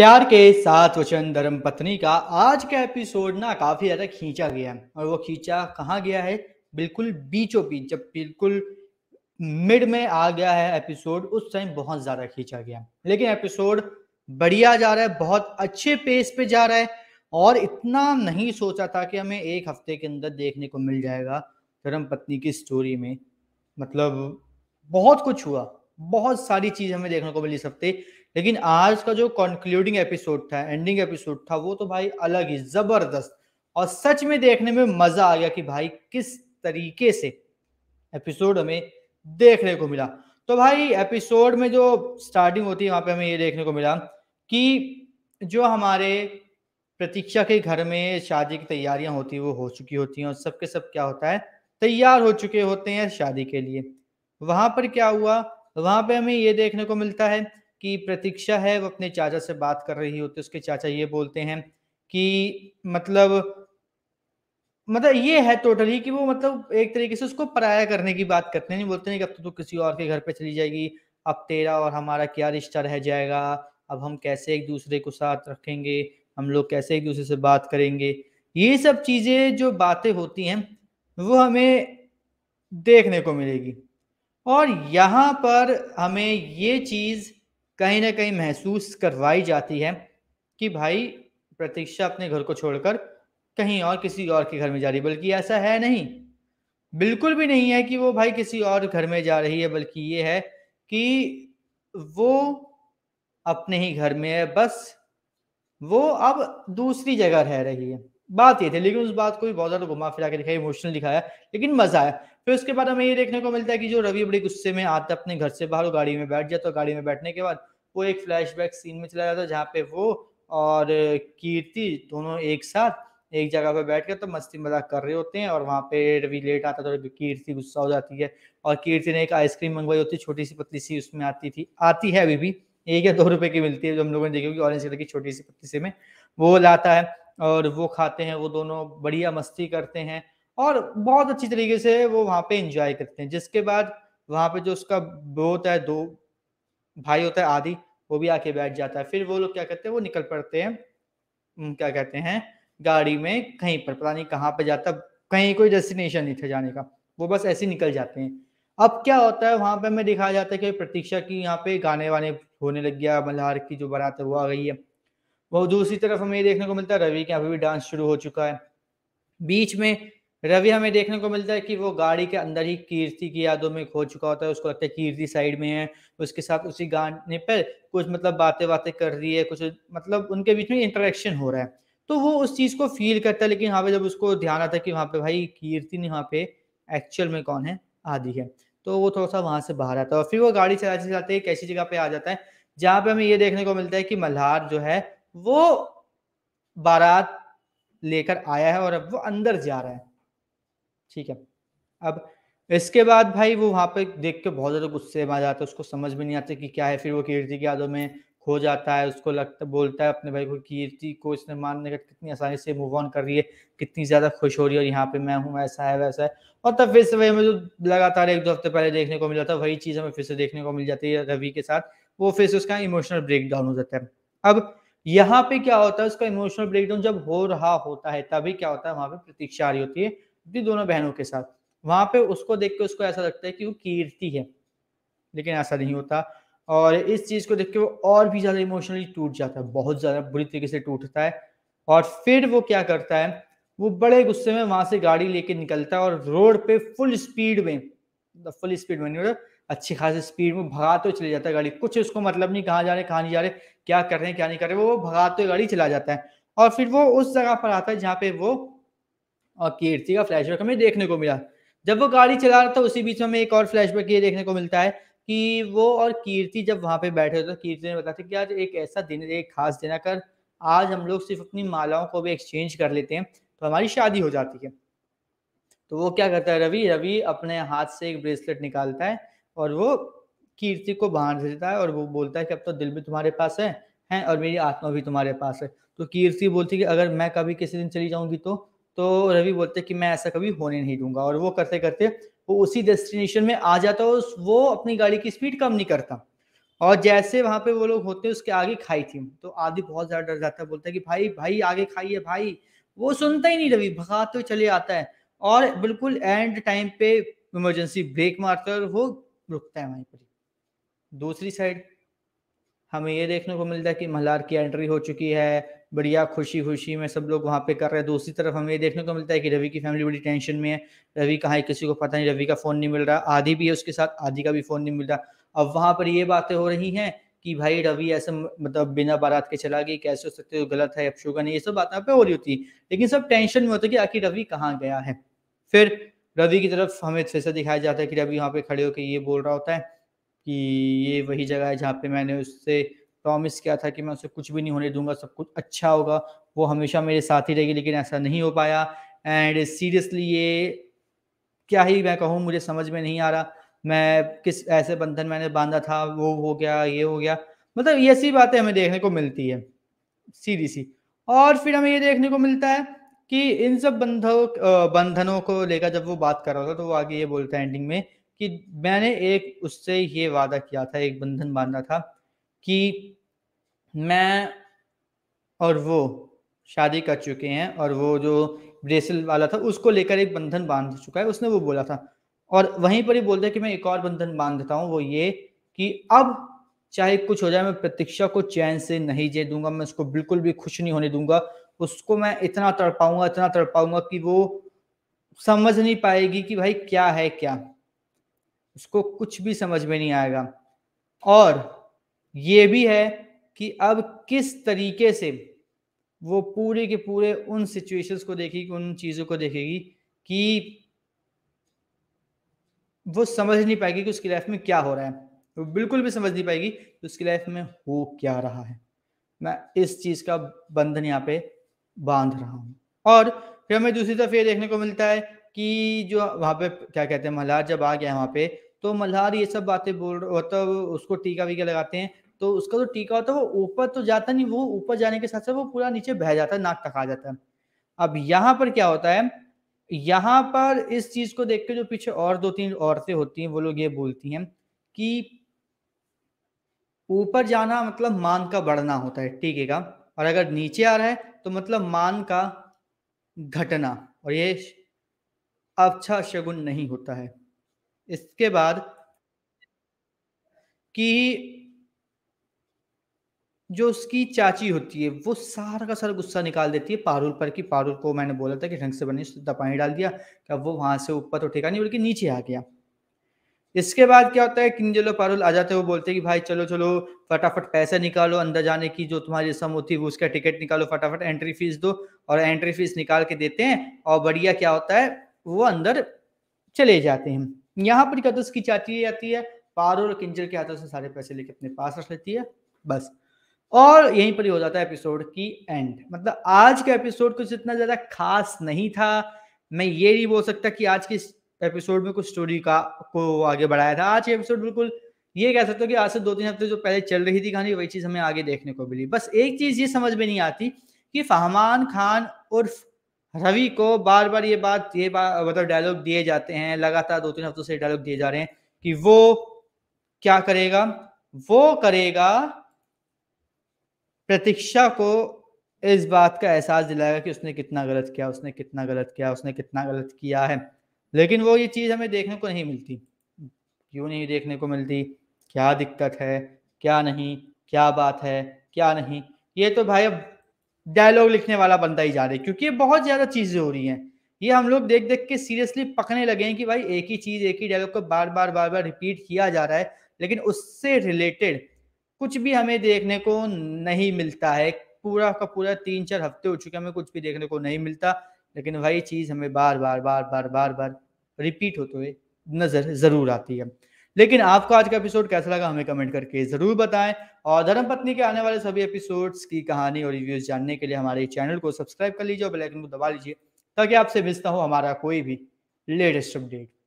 प्यार के साथ वचन धर्म पत्नी का आज का एपिसोड ना काफी ज्यादा खींचा गया है और वो खींचा कहाँ गया है बिल्कुल बीचों बीच जब बिल्कुल मिड में आ गया है एपिसोड उस टाइम बहुत ज्यादा खींचा गया लेकिन एपिसोड बढ़िया जा रहा है बहुत अच्छे पेस पे जा रहा है और इतना नहीं सोचा था कि हमें एक हफ्ते के अंदर देखने को मिल जाएगा धर्म पत्नी की स्टोरी में मतलब बहुत कुछ हुआ बहुत सारी चीज हमें देखने को मिली इस हफ्ते लेकिन आज का जो कंक्लूडिंग एपिसोड था एंडिंग एपिसोड था वो तो भाई अलग ही जबरदस्त और सच में देखने में मजा आ गया कि भाई किस तरीके से एपिसोड हमें देखने को मिला तो भाई एपिसोड में जो स्टार्टिंग होती है वहां पे हमें ये देखने को मिला कि जो हमारे प्रतीक्षा के घर में शादी की तैयारियां होती है वो हो चुकी होती हैं और सबके सब क्या होता है तैयार हो चुके होते हैं शादी के लिए वहां पर क्या हुआ वहां पे हमें ये देखने को मिलता है की प्रतीक्षा है वो अपने चाचा से बात कर रही होती है उसके चाचा ये बोलते हैं कि मतलब मतलब ये है टोटली कि वो मतलब एक तरीके से उसको पराया करने की बात करते हैं बोलते नहीं कि अब तो तू किसी और के घर पे चली जाएगी अब तेरा और हमारा क्या रिश्ता रह जाएगा अब हम कैसे एक दूसरे को साथ रखेंगे हम लोग कैसे एक दूसरे से बात करेंगे ये सब चीज़ें जो बातें होती हैं वो हमें देखने को मिलेगी और यहाँ पर हमें ये चीज़ कहीं ना कहीं महसूस करवाई जाती है कि भाई प्रतीक्षा अपने घर को छोड़कर कहीं और किसी और के घर में जा रही बल्कि ऐसा है नहीं बिल्कुल भी नहीं है कि वो भाई किसी और घर में जा रही है बल्कि ये है कि वो अपने ही घर में है बस वो अब दूसरी जगह रह रही है बात ये थी लेकिन उस बात को भी बहुत ज़्यादा घुमा फिरा के दिखाया इमोशनल दिखाया लेकिन मज़ा आया फिर उसके बाद हमें ये देखने को मिलता है कि जो रवि बड़े गुस्से में आता अपने घर से बाहर गाड़ी में बैठ जाता है गाड़ी में बैठने के बाद वो एक फ्लैशबैक सीन में चला जाता है जहाँ पे वो और कीर्ति दोनों एक साथ एक जगह पे बैठ कर तो मस्ती मजाक कर रहे होते हैं और वहाँ पे रवि लेट आता तो कीर्ति गुस्सा हो जाती है और कीर्ति ने एक आइसक्रीम मंगवाई होती है छोटी सी पतली सी उसमें आती थी आती है अभी भी एक या दो रुपए की मिलती है जो हम लोगों ने देखी होगी ऑरेंज कलर की छोटी सी पतली सी में वो लाता है और वो खाते हैं वो दोनों बढ़िया मस्ती करते हैं और बहुत अच्छी तरीके से वो वहाँ पे इंजॉय करते हैं जिसके बाद वहाँ पे जो उसका वो होता है दो भाई होता है आदि वो भी आके बैठ जाता है फिर वो लोग क्या करते हैं वो निकल पड़ते हैं क्या कहते हैं गाड़ी में कहीं पर पता नहीं कहाँ पर जाता कहीं कोई डेस्टिनेशन नहीं था जाने का वो बस ऐसे निकल जाते हैं अब क्या होता है वहां पे हमें दिखाया जाता है कि प्रतीक्षा की यहाँ पे गाने वाने होने लग गया मल्हार की जो बारात है वो आ गई है वो दूसरी तरफ हमें देखने को मिलता है रवि के यहाँ पे भी डांस शुरू हो चुका है बीच में रवि हमें देखने को मिलता है कि वो गाड़ी के अंदर ही कीर्ति की यादों में खो चुका होता है उसको लगता है कीर्ति साइड में है उसके साथ उसी गाने पर कुछ मतलब बातें बातें कर रही है कुछ मतलब उनके बीच में इंटरेक्शन हो रहा है तो वो उस चीज को फील करता है लेकिन यहाँ पे जब उसको ध्यान आता है कि वहाँ पे भाई कीर्ति नहीं वहाँ पे एक्चुअल में कौन है आदि है तो वो थोड़ा सा वहां से बाहर आता है और फिर वो गाड़ी चलाते चलाते एक ऐसी जगह पे आ जाता है जहाँ पे हमें ये देखने को मिलता है कि मल्हार जो है वो बारात लेकर आया है और अब वो अंदर जा रहा है ठीक है अब इसके बाद भाई वो वहाँ पे देख के बहुत ज़्यादा गुस्से में आ जाता है उसको समझ में नहीं आता कि क्या है फिर वो कीर्ति की यादों में खो जाता है उसको लगता बोलता है अपने भाई को कीर्ति को इसने मानने का कितनी आसानी से मूव ऑन कर रही है कितनी ज़्यादा खुश हो रही है और यहाँ पे मैं हूँ ऐसा है वैसा है और तब फिर से वही हमें जो लगातार एक दो हफ्ते पहले देखने को मिल जाता है वही चीज़ हमें फिर से देखने को मिल जाती है रवि के साथ वो फिर से उसका इमोशनल ब्रेकडाउन हो जाता है अब यहाँ पे क्या होता है उसका इमोशनल ब्रेकडाउन जब हो रहा होता है तभी क्या होता है वहाँ पे प्रतीक्षा आ रही होती है थी दोनों बहनों के साथ वहां पे उसको देख के उसको ऐसा लगता है कि वो कीर्ति है लेकिन ऐसा नहीं होता और इस चीज को देख के वो और भी ज्यादा इमोशनली टूट जाता है बहुत ज्यादा बुरी तरीके से टूटता है और फिर वो क्या करता है वो बड़े गुस्से में वहां से गाड़ी लेके निकलता है और रोड पे फुल स्पीड में फुल मतलब स्पीड में नहीं मतलब अच्छी खासी स्पीड में भगाते तो चले जाता है गाड़ी कुछ उसको मतलब नहीं कहाँ जा रहे कहाँ नहीं जा रहे क्या कर रहे हैं क्या नहीं कर रहे वो भगाते तो गाड़ी चला जाता है और फिर वो उस जगह पर आता है जहाँ पे वो और कीर्ति का फ्लैशबैक हमें देखने को मिला जब वो गाड़ी चला रहा था उसी बीच में हमें एक और फ्लैशबैक ये देखने को मिलता है कि वो और कीर्ति जब वहाँ पे बैठे होते तो कीर्ति ने बताया कि आज एक ऐसा दिन एक खास दिन आकर आज हम लोग सिर्फ अपनी मालाओं को भी एक्सचेंज कर लेते हैं तो हमारी शादी हो जाती है तो वो क्या करता है रवि रवि अपने हाथ से एक ब्रेसलेट निकालता है और वो कीर्ति को बाहर देता है और वो बोलता है कि अब तो दिल भी तुम्हारे पास है हैं और मेरी आत्मा भी तुम्हारे पास है तो कीर्ति बोलती है कि अगर मैं कभी किसी दिन चली जाऊंगी तो तो रवि बोलते कि मैं ऐसा कभी होने नहीं दूंगा और वो करते करते वो उसी डेस्टिनेशन में आ जाता और वो अपनी गाड़ी की स्पीड कम नहीं करता और जैसे वहाँ पे वो लोग होते हैं उसके आगे खाई थी तो आदि बहुत ज़्यादा डर जाता है बोलता है कि भाई भाई आगे है भाई वो सुनता ही नहीं रवि भगा तो चले आता है और बिल्कुल एंड टाइम पे इमरजेंसी ब्रेक मारता है और वो रुकता है वहीं पर दूसरी साइड हमें ये देखने को मिलता है कि मल्हार की एंट्री हो चुकी है बढ़िया खुशी खुशी में सब लोग वहाँ पे कर रहे हैं दूसरी तरफ हमें देखने को मिलता है कि रवि की फैमिली बड़ी टेंशन में है रवि कहाँ है किसी को पता नहीं रवि का फ़ोन नहीं मिल रहा आधी भी है उसके साथ आधी का भी फ़ोन नहीं मिल रहा अब वहाँ पर ये बातें हो रही हैं कि भाई रवि ऐसे मतलब बिना बारात के चला गई कैसे हो सकते हो गलत है अफशोगा नहीं ये सब बातें पे हो रही होती लेकिन सब टेंशन में होता है कि आखिर रवि कहाँ गया है फिर रवि की तरफ हमें फिर से दिखाया जाता है कि रवि यहाँ पे खड़े होकर ये बोल रहा होता है कि ये वही जगह है जहाँ पे मैंने उससे प्रॉमिस किया था कि मैं उसे कुछ भी नहीं होने दूंगा सब कुछ अच्छा होगा वो हमेशा मेरे साथ ही रहेगी लेकिन ऐसा नहीं हो पाया एंड सीरियसली ये क्या ही मैं कहूँ मुझे समझ में नहीं आ रहा मैं किस ऐसे बंधन मैंने बांधा था वो हो गया ये हो गया मतलब ये सी बातें हमें देखने को मिलती है सीधी सी और फिर हमें ये देखने को मिलता है कि इन सब बंधों बंधनों को लेकर जब वो बात कर रहा था तो वो आगे ये बोलता है एंडिंग में कि मैंने एक उससे ये वादा किया था एक बंधन बांधा था कि मैं और वो शादी कर चुके हैं और वो जो ब्रेसिल वाला था उसको लेकर एक बंधन बांध चुका है उसने वो बोला था और वहीं पर ही बोलते हैं कि मैं एक और बंधन बांध देता हूँ वो ये कि अब चाहे कुछ हो जाए मैं प्रतीक्षा को चैन से नहीं जे दूंगा मैं उसको बिल्कुल भी खुश नहीं होने दूंगा उसको मैं इतना तड़पाऊंगा इतना तड़पाऊंगा कि वो समझ नहीं पाएगी कि भाई क्या है क्या उसको कुछ भी समझ में नहीं आएगा और ये भी है कि अब किस तरीके से वो पूरे के पूरे उन सिचुएशंस को देखेगी उन चीज़ों को देखेगी कि वो समझ नहीं पाएगी कि उसकी लाइफ में क्या हो रहा है वो बिल्कुल भी समझ नहीं पाएगी कि उसकी लाइफ में हो क्या रहा है मैं इस चीज़ का बंधन यहाँ पे बांध रहा हूँ और फिर हमें दूसरी तरफ ये देखने को मिलता है कि जो वहाँ पे क्या कहते हैं मल्हार जब आ गया वहाँ पे तो मल्हार ये सब बातें बोल तो उसको टीका वीका लगाते हैं तो उसका जो तो टीका होता है वो ऊपर तो जाता नहीं वो ऊपर जाने के साथ साथ वो पूरा नीचे बह जाता है नाक तक आ जाता है अब यहाँ पर क्या होता है यहाँ पर इस चीज को देख के जो पीछे और दो तीन औरतें होती हैं वो लोग ये बोलती हैं कि ऊपर जाना मतलब मान का बढ़ना होता है टीके का और अगर नीचे आ रहा है तो मतलब मान का घटना और ये अच्छा शगुन नहीं होता है इसके बाद कि जो उसकी चाची होती है वो सारा का सारा गुस्सा निकाल देती है पारुल पर कि पारुल को मैंने बोला था कि ढंग से बने सुधा पानी डाल दिया क्या वो वहां से ऊपर तो ठेका नहीं बल्कि नीचे आ गया इसके बाद क्या होता है किंजलो पारुल आ जाते हैं वो बोलते हैं कि भाई चलो चलो फटाफट पैसा निकालो अंदर जाने की जो तुम्हारी रसम होती है वो उसका टिकट निकालो फटाफट एंट्री फीस दो और एंट्री फीस निकाल के देते हैं और बढ़िया क्या होता है वो अंदर चले जाते हैं यहाँ पर क्या होता है उसकी चाची आती है पारुल और किंजल के हाथों से सारे पैसे लेके अपने पास रख लेती है बस और यहीं पर ही हो जाता है एपिसोड की एंड मतलब आज का एपिसोड कुछ इतना ज़्यादा खास नहीं था मैं ये नहीं बोल सकता कि आज के एपिसोड में कुछ स्टोरी का को आगे बढ़ाया था आज के एपिसोड बिल्कुल ये कह सकते हो कि आज से दो तीन हफ्ते जो पहले चल रही थी कहानी वही चीज़ हमें आगे देखने को मिली बस एक चीज़ ये समझ में नहीं आती कि फहमान खान उर्फ रवि को बार बार ये बात ये बात मतलब डायलॉग दिए जाते हैं लगातार दो तीन हफ्तों से डायलॉग दिए जा रहे हैं कि वो क्या करेगा वो करेगा प्रतीक्षा को इस बात का एहसास दिलाएगा कि उसने कितना गलत किया उसने कितना गलत किया उसने कितना गलत किया है लेकिन वो ये चीज़ हमें देखने को नहीं मिलती क्यों नहीं देखने को मिलती क्या दिक्कत है क्या नहीं क्या बात है क्या नहीं ये तो भाई अब डायलॉग लिखने वाला बनता ही जा रहा है क्योंकि ये बहुत ज़्यादा चीज़ें हो रही हैं ये हम लोग देख देख के सीरियसली पकने लगे हैं कि भाई एक ही चीज़ एक ही डायलॉग को बार बार बार बार रिपीट किया जा रहा है लेकिन उससे रिलेटेड कुछ भी हमें देखने को नहीं मिलता है पूरा का पूरा तीन चार हफ्ते हो चुके हमें कुछ भी देखने को नहीं मिलता लेकिन वही चीज़ हमें बार बार बार बार बार बार रिपीट होते हुए नज़र ज़रूर आती है लेकिन आपको आज का एपिसोड कैसा लगा हमें कमेंट करके ज़रूर बताएं और धर्म पत्नी के आने वाले सभी एपिसोड्स की कहानी और रिव्यूज़ जानने के लिए हमारे चैनल को सब्सक्राइब कर लीजिए और बेलाइकन को दबा लीजिए ताकि आपसे मिसता हो हमारा कोई भी लेटेस्ट अपडेट